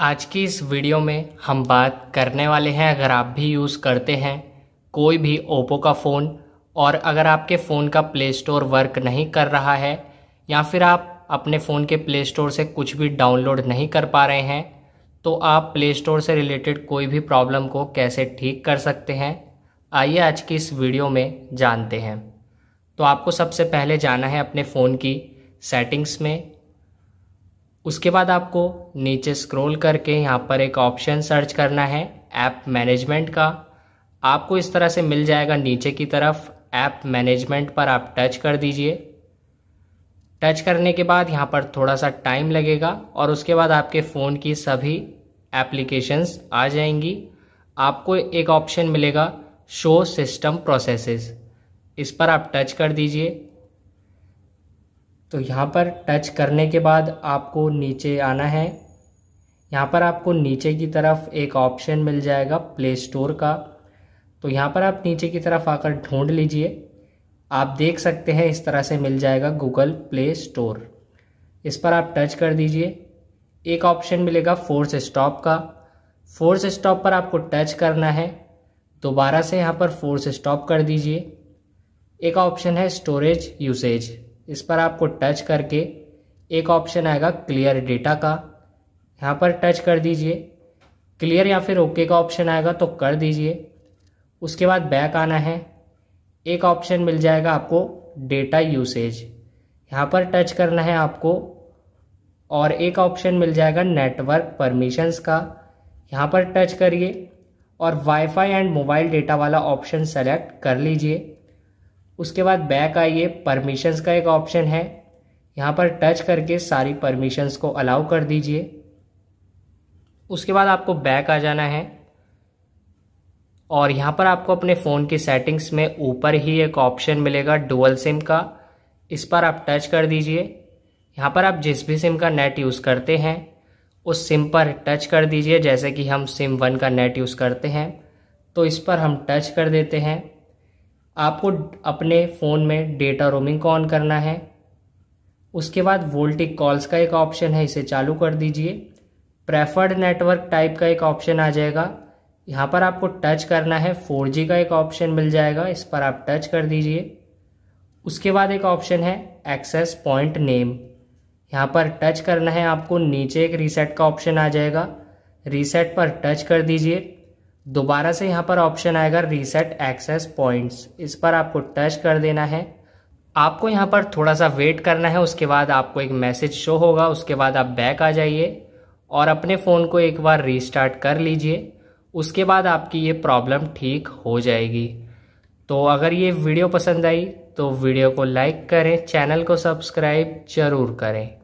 आज की इस वीडियो में हम बात करने वाले हैं अगर आप भी यूज़ करते हैं कोई भी ओप्पो का फ़ोन और अगर आपके फ़ोन का प्ले स्टोर वर्क नहीं कर रहा है या फिर आप अपने फ़ोन के प्ले स्टोर से कुछ भी डाउनलोड नहीं कर पा रहे हैं तो आप प्ले स्टोर से रिलेटेड कोई भी प्रॉब्लम को कैसे ठीक कर सकते हैं आइए आज की इस वीडियो में जानते हैं तो आपको सबसे पहले जाना है अपने फ़ोन की सेटिंग्स में उसके बाद आपको नीचे स्क्रॉल करके यहाँ पर एक ऑप्शन सर्च करना है ऐप मैनेजमेंट का आपको इस तरह से मिल जाएगा नीचे की तरफ ऐप मैनेजमेंट पर आप टच कर दीजिए टच करने के बाद यहाँ पर थोड़ा सा टाइम लगेगा और उसके बाद आपके फ़ोन की सभी एप्लीकेशंस आ जाएंगी आपको एक ऑप्शन मिलेगा शो सिस्टम प्रोसेसेस इस पर आप टच कर दीजिए तो यहाँ पर टच करने के बाद आपको नीचे आना है यहाँ पर आपको नीचे की तरफ एक ऑप्शन मिल जाएगा प्ले स्टोर का तो यहाँ पर आप नीचे की तरफ आकर ढूंढ लीजिए आप देख सकते हैं इस तरह से मिल जाएगा गूगल प्ले स्टोर इस पर आप टच कर दीजिए एक ऑप्शन मिलेगा फोर्स स्टॉप का फोर्स स्टॉप पर आपको टच करना है दोबारा से यहाँ पर फोर्स स्टॉप कर दीजिए एक ऑप्शन है स्टोरेज यूसेज इस पर आपको टच करके एक ऑप्शन आएगा क्लियर डेटा का यहाँ पर टच कर दीजिए क्लियर या फिर ओके का ऑप्शन आएगा तो कर दीजिए उसके बाद बैक आना है एक ऑप्शन मिल जाएगा आपको डेटा यूसेज यहाँ पर टच करना है आपको और एक ऑप्शन मिल जाएगा नेटवर्क परमिशंस का यहाँ पर टच करिए और वाईफाई एंड मोबाइल डेटा वाला ऑप्शन सेलेक्ट कर लीजिए उसके बाद बैक आइए परमिशंस का एक ऑप्शन है यहाँ पर टच करके सारी परमिशंस को अलाउ कर दीजिए उसके बाद आपको बैक आ जाना है और यहाँ पर आपको अपने फ़ोन की सेटिंग्स में ऊपर ही एक ऑप्शन मिलेगा डुअल सिम का इस पर आप टच कर दीजिए यहाँ पर आप जिस भी सिम का नेट यूज़ करते हैं उस सिम पर टच कर दीजिए जैसे कि हम सिम वन का नेट यूज़ करते हैं तो इस पर हम टच कर देते हैं आपको अपने फ़ोन में डेटा रोमिंग को ऑन करना है उसके बाद वोल्टिक कॉल्स का एक ऑप्शन है इसे चालू कर दीजिए प्रेफर्ड नेटवर्क टाइप का एक ऑप्शन आ जाएगा यहाँ पर आपको टच करना है 4G का एक ऑप्शन मिल जाएगा इस पर आप टच कर दीजिए उसके बाद एक ऑप्शन है एक्सेस पॉइंट नेम यहाँ पर टच करना है आपको नीचे एक रीसेट का ऑप्शन आ जाएगा रीसेट पर टच कर दीजिए दोबारा से यहाँ पर ऑप्शन आएगा रीसेट एक्सेस पॉइंट्स इस पर आपको टच कर देना है आपको यहाँ पर थोड़ा सा वेट करना है उसके बाद आपको एक मैसेज शो होगा उसके बाद आप बैक आ जाइए और अपने फ़ोन को एक बार रीस्टार्ट कर लीजिए उसके बाद आपकी ये प्रॉब्लम ठीक हो जाएगी तो अगर ये वीडियो पसंद आई तो वीडियो को लाइक करें चैनल को सब्सक्राइब जरूर करें